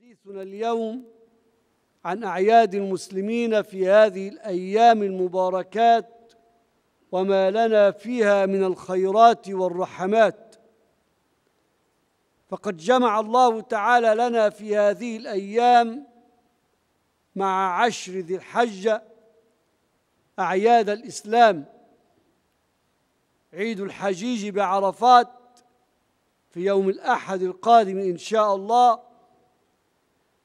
حديثنا اليوم عن أعياد المسلمين في هذه الأيام المباركات وما لنا فيها من الخيرات والرحمات فقد جمع الله تعالى لنا في هذه الأيام مع عشر ذي الحجة أعياد الإسلام عيد الحجيج بعرفات في يوم الأحد القادم إن شاء الله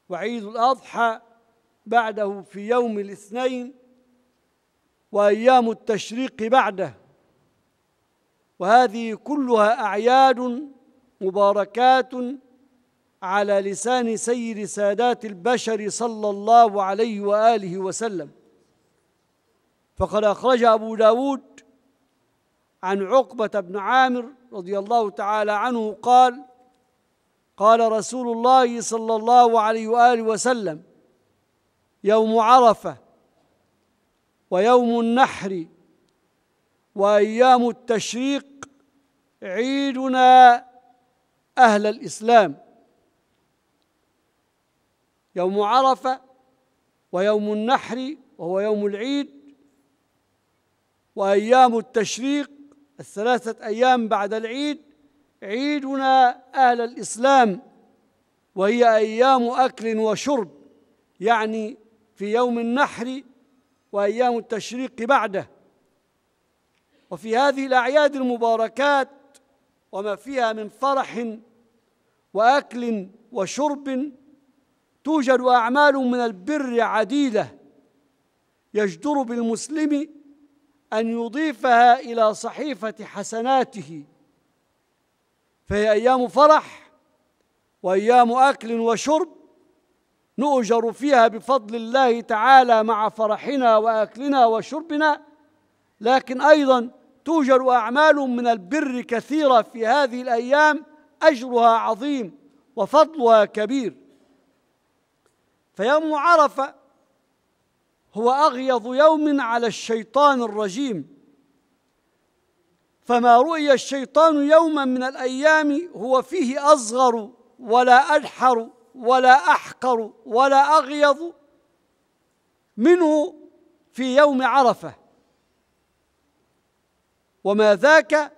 وعيد الأضحى بعده في يوم الاثنين وأيام التشريق بعده وهذه كلها أعياد مباركات على لسان سيد سادات البشر صلى الله عليه وآله وسلم فقد أخرج أبو داود عن عقبة بن عامر رضي الله تعالى عنه قال قال رسول الله صلى الله عليه واله وسلم يوم عرفه ويوم النحر وايام التشريق عيدنا اهل الاسلام يوم عرفه ويوم النحر وهو يوم العيد وايام التشريق الثلاثه ايام بعد العيد عيدنا أهل الإسلام وهي أيام أكل وشرب يعني في يوم النحر وأيام التشريق بعده وفي هذه الأعياد المباركات وما فيها من فرح وأكل وشرب توجد أعمال من البر عديدة يجدر بالمسلم أن يضيفها إلى صحيفة حسناته فهي أيام فرح وأيام أكل وشرب نؤجر فيها بفضل الله تعالى مع فرحنا وأكلنا وشربنا لكن أيضا توجر أعمال من البر كثيرة في هذه الأيام أجرها عظيم وفضلها كبير فيوم عرفة هو أغيظ يوم على الشيطان الرجيم فما رؤي الشيطان يوما من الايام هو فيه اصغر ولا أجحر ولا احقر ولا اغيظ منه في يوم عرفه وما ذاك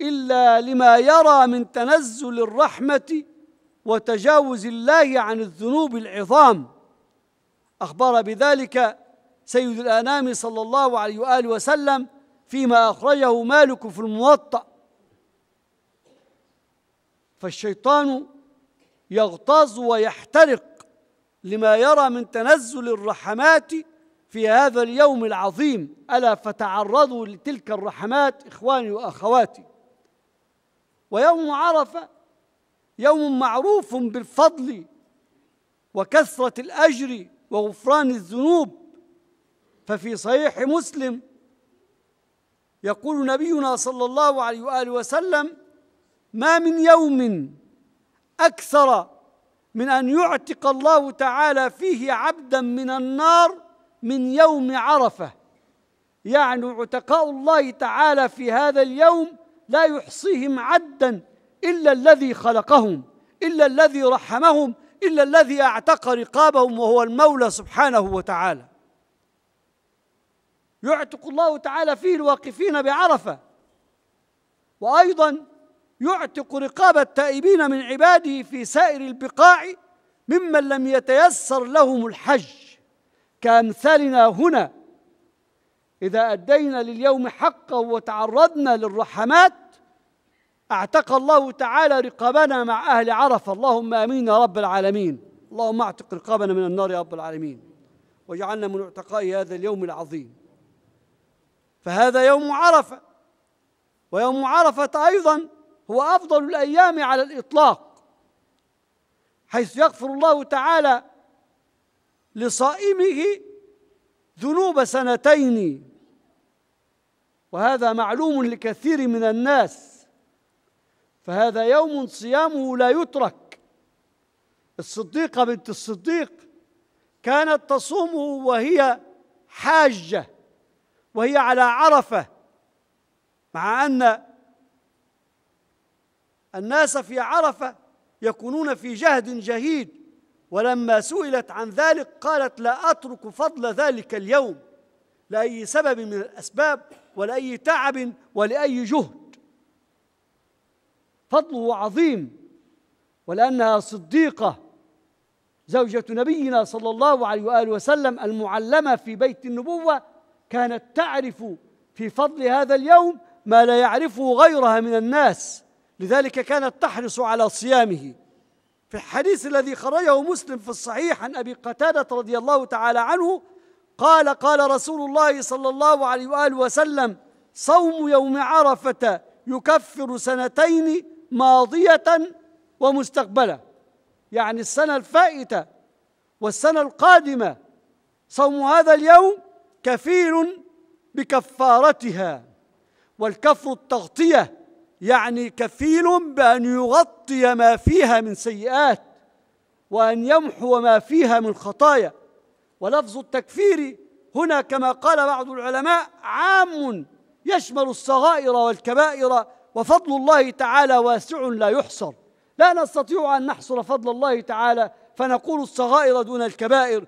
الا لما يرى من تنزل الرحمه وتجاوز الله عن الذنوب العظام اخبر بذلك سيد الانام صلى الله عليه واله وسلم فيما أخرجه مالك في الموطأ فالشيطان يغتاظ ويحترق لما يرى من تنزل الرحمات في هذا اليوم العظيم ألا فتعرضوا لتلك الرحمات إخواني وأخواتي ويوم عرفة يوم معروف بالفضل وكثرة الأجر وغفران الذنوب ففي صحيح مسلم يقول نبينا صلى الله عليه واله وسلم ما من يوم اكثر من ان يعتق الله تعالى فيه عبدا من النار من يوم عرفه يعني عتقاء الله تعالى في هذا اليوم لا يحصيهم عدا الا الذي خلقهم الا الذي رحمهم الا الذي اعتق رقابهم وهو المولى سبحانه وتعالى يعتق الله تعالى فيه الواقفين بعرفه وايضا يعتق رقاب التائبين من عباده في سائر البقاع ممن لم يتيسر لهم الحج كامثالنا هنا اذا ادينا لليوم حقه وتعرضنا للرحمات اعتق الله تعالى رقابنا مع اهل عرفه اللهم امين يا رب العالمين اللهم اعتق رقابنا من النار يا رب العالمين واجعلنا من اعتقاء هذا اليوم العظيم فهذا يوم عرفه ويوم عرفه ايضا هو افضل الايام على الاطلاق حيث يغفر الله تعالى لصائمه ذنوب سنتين وهذا معلوم لكثير من الناس فهذا يوم صيامه لا يترك الصديقه بنت الصديق كانت تصومه وهي حاجه وهي على عرفه مع ان الناس في عرفه يكونون في جهد جهيد ولما سئلت عن ذلك قالت لا اترك فضل ذلك اليوم لاي سبب من الاسباب ولاي تعب ولاي جهد فضله عظيم ولانها صديقه زوجه نبينا صلى الله عليه واله وسلم المعلمه في بيت النبوه كانت تعرف في فضل هذا اليوم ما لا يعرفه غيرها من الناس لذلك كانت تحرص على صيامه في الحديث الذي خرجه مسلم في الصحيح عن ابي قتاده رضي الله تعالى عنه قال قال رسول الله صلى الله عليه واله وسلم صوم يوم عرفه يكفر سنتين ماضيه ومستقبله يعني السنه الفائته والسنه القادمه صوم هذا اليوم كفيل بكفارتها والكفر التغطية يعني كفيل بأن يغطي ما فيها من سيئات وأن يمحو ما فيها من خطايا ولفظ التكفير هنا كما قال بعض العلماء عام يشمل الصغائر والكبائر وفضل الله تعالى واسع لا يحصر لا نستطيع أن نحصر فضل الله تعالى فنقول الصغائر دون الكبائر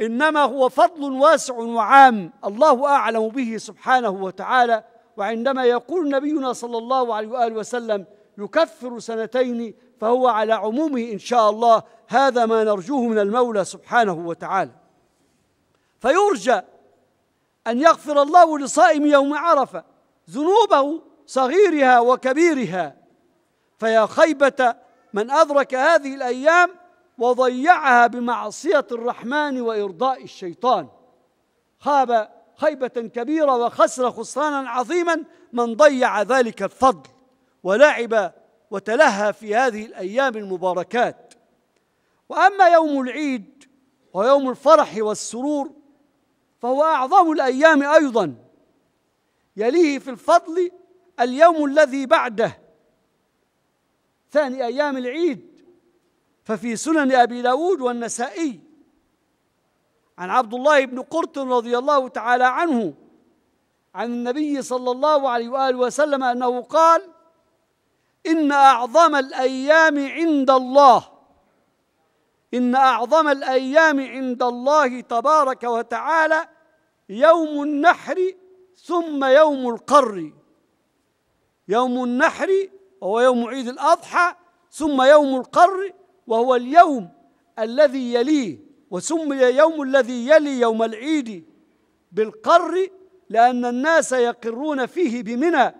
انما هو فضل واسع وعام الله اعلم به سبحانه وتعالى وعندما يقول نبينا صلى الله عليه واله وسلم يكفر سنتين فهو على عمومه ان شاء الله هذا ما نرجوه من المولى سبحانه وتعالى فيرجى ان يغفر الله لصائم يوم عرفه ذنوبه صغيرها وكبيرها فيا خيبه من ادرك هذه الايام وضيعها بمعصية الرحمن وإرضاء الشيطان خاب خيبة كبيرة وخسر خسرانا عظيما من ضيع ذلك الفضل ولعب وتلهى في هذه الأيام المباركات وأما يوم العيد ويوم الفرح والسرور فهو أعظم الأيام أيضا يليه في الفضل اليوم الذي بعده ثاني أيام العيد ففي سنن أبي داود والنسائي عن عبد الله بن قرط رضي الله تعالى عنه عن النبي صلى الله عليه وآله وسلم أنه قال إن أعظم الأيام عند الله إن أعظم الأيام عند الله تبارك وتعالى يوم النحر ثم يوم القر يوم النحر وهو يوم عيد الأضحى ثم يوم القر وهو اليوم الذي يليه وسمي يوم الذي يلي يوم العيد بالقر لأن الناس يقرون فيه بمنى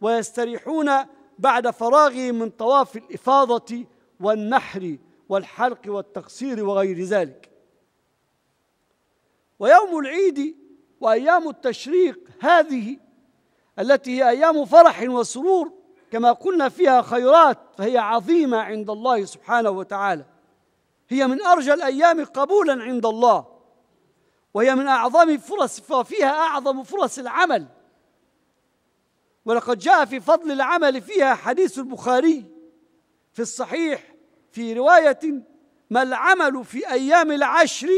ويستريحون بعد فراغهم من طواف الإفاضة والنحر والحلق والتقصير وغير ذلك ويوم العيد وأيام التشريق هذه التي هي أيام فرح وسرور كما قلنا فيها خيرات فهي عظيمه عند الله سبحانه وتعالى هي من ارجى الايام قبولا عند الله وهي من اعظم فرص فيها اعظم فرص العمل ولقد جاء في فضل العمل فيها حديث البخاري في الصحيح في روايه ما العمل في ايام العشر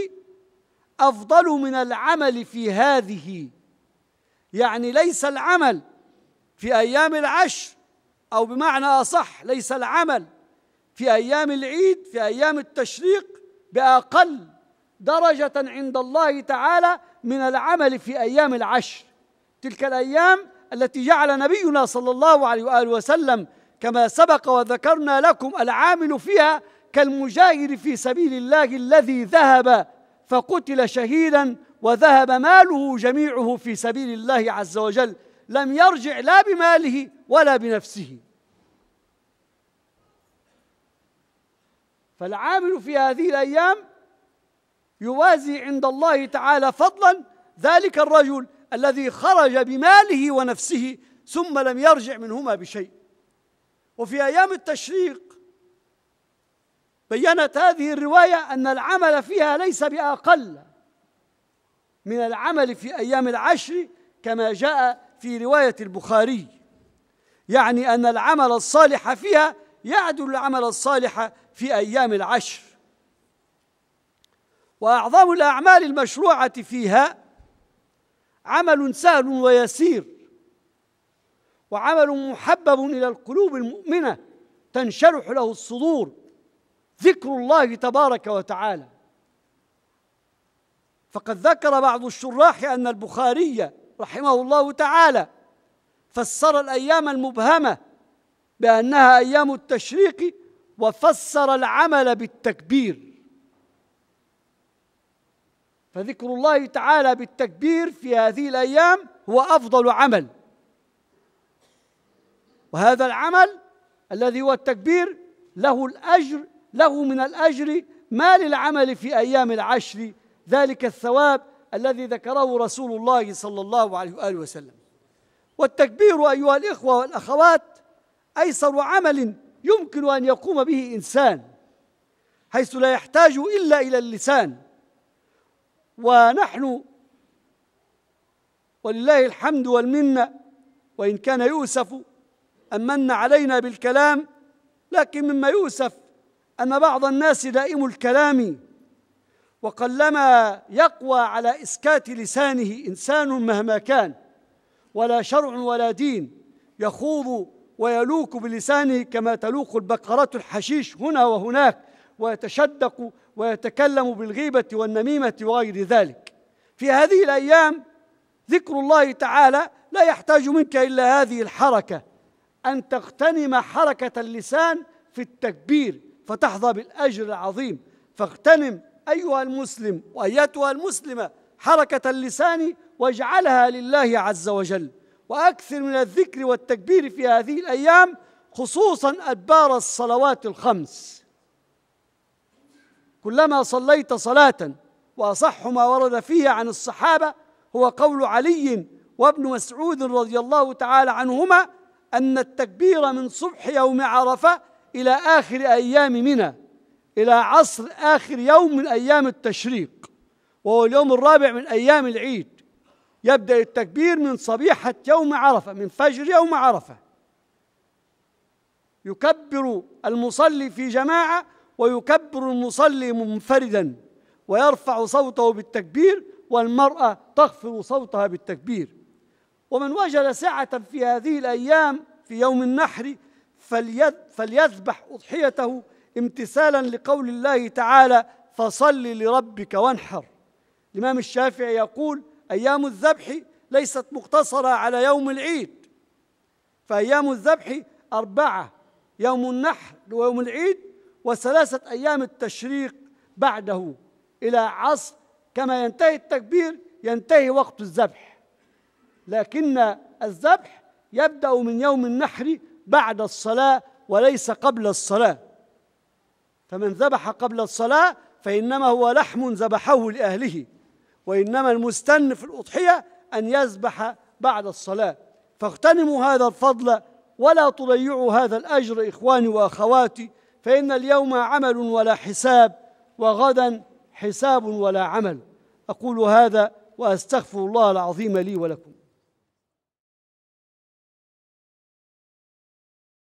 افضل من العمل في هذه يعني ليس العمل في ايام العشر أو بمعنى أصح ليس العمل في أيام العيد في أيام التشريق بأقل درجة عند الله تعالى من العمل في أيام العشر تلك الأيام التي جعل نبينا صلى الله عليه وآله وسلم كما سبق وذكرنا لكم العامل فيها كالمجاهر في سبيل الله الذي ذهب فقتل شهيدا وذهب ماله جميعه في سبيل الله عز وجل لم يرجع لا بماله ولا بنفسه فالعامل في هذه الايام يوازي عند الله تعالى فضلا ذلك الرجل الذي خرج بماله ونفسه ثم لم يرجع منهما بشيء وفي ايام التشريق بينت هذه الروايه ان العمل فيها ليس باقل من العمل في ايام العشر كما جاء في روايه البخاري يعني أن العمل الصالح فيها يعدل العمل الصالح في أيام العشر وأعظم الأعمال المشروعة فيها عمل سهل ويسير وعمل محبب إلى القلوب المؤمنة تنشرح له الصدور ذكر الله تبارك وتعالى فقد ذكر بعض الشراح أن البخاري رحمه الله تعالى فسر الايام المبهمه بانها ايام التشريق وفسر العمل بالتكبير فذكر الله تعالى بالتكبير في هذه الايام هو افضل عمل وهذا العمل الذي هو التكبير له الاجر له من الاجر ما للعمل في ايام العشر ذلك الثواب الذي ذكره رسول الله صلى الله عليه واله وسلم والتكبير ايها الاخوه والاخوات ايسر عمل يمكن ان يقوم به انسان حيث لا يحتاج الا الى اللسان ونحن ولله الحمد والمنه وان كان يؤسف ان من علينا بالكلام لكن مما يؤسف ان بعض الناس دائم الكلام وقلما يقوى على اسكات لسانه انسان مهما كان ولا شرع ولا دين يخوض ويلوك بلسانه كما تلوق البقرة الحشيش هنا وهناك ويتشدق ويتكلم بالغيبة والنميمة وغير ذلك في هذه الأيام ذكر الله تعالى لا يحتاج منك إلا هذه الحركة أن تغتنم حركة اللسان في التكبير فتحظى بالأجر العظيم فاغتنم أيها المسلم وأيتها المسلمة حركة اللسان واجعلها لله عز وجل واكثر من الذكر والتكبير في هذه الايام خصوصا ادبار الصلوات الخمس كلما صليت صلاه واصح ما ورد فيها عن الصحابه هو قول علي وابن مسعود رضي الله تعالى عنهما ان التكبير من صبح يوم عرفه الى اخر ايام منى الى عصر اخر يوم من ايام التشريق وهو اليوم الرابع من ايام العيد يبدأ التكبير من صبيحة يوم عرفة من فجر يوم عرفة يكبر المصلي في جماعة ويكبر المصلي منفردا ويرفع صوته بالتكبير والمرأة تخفض صوتها بالتكبير ومن وجد سعة في هذه الأيام في يوم النحر فليذبح أضحيته امتثالا لقول الله تعالى فصل لربك وانحر الإمام الشافعي يقول أيام الذبح ليست مقتصرة على يوم العيد فأيام الذبح أربعة يوم النحر ويوم العيد وثلاثة أيام التشريق بعده إلى عصر كما ينتهي التكبير ينتهي وقت الذبح لكن الذبح يبدأ من يوم النحر بعد الصلاة وليس قبل الصلاة فمن ذبح قبل الصلاة فإنما هو لحم ذبحه لأهله وإنما المستن في الأضحية أن يذبح بعد الصلاة فاغتنموا هذا الفضل ولا تضيعوا هذا الأجر إخواني وأخواتي فإن اليوم عمل ولا حساب وغدا حساب ولا عمل أقول هذا وأستغفر الله العظيم لي ولكم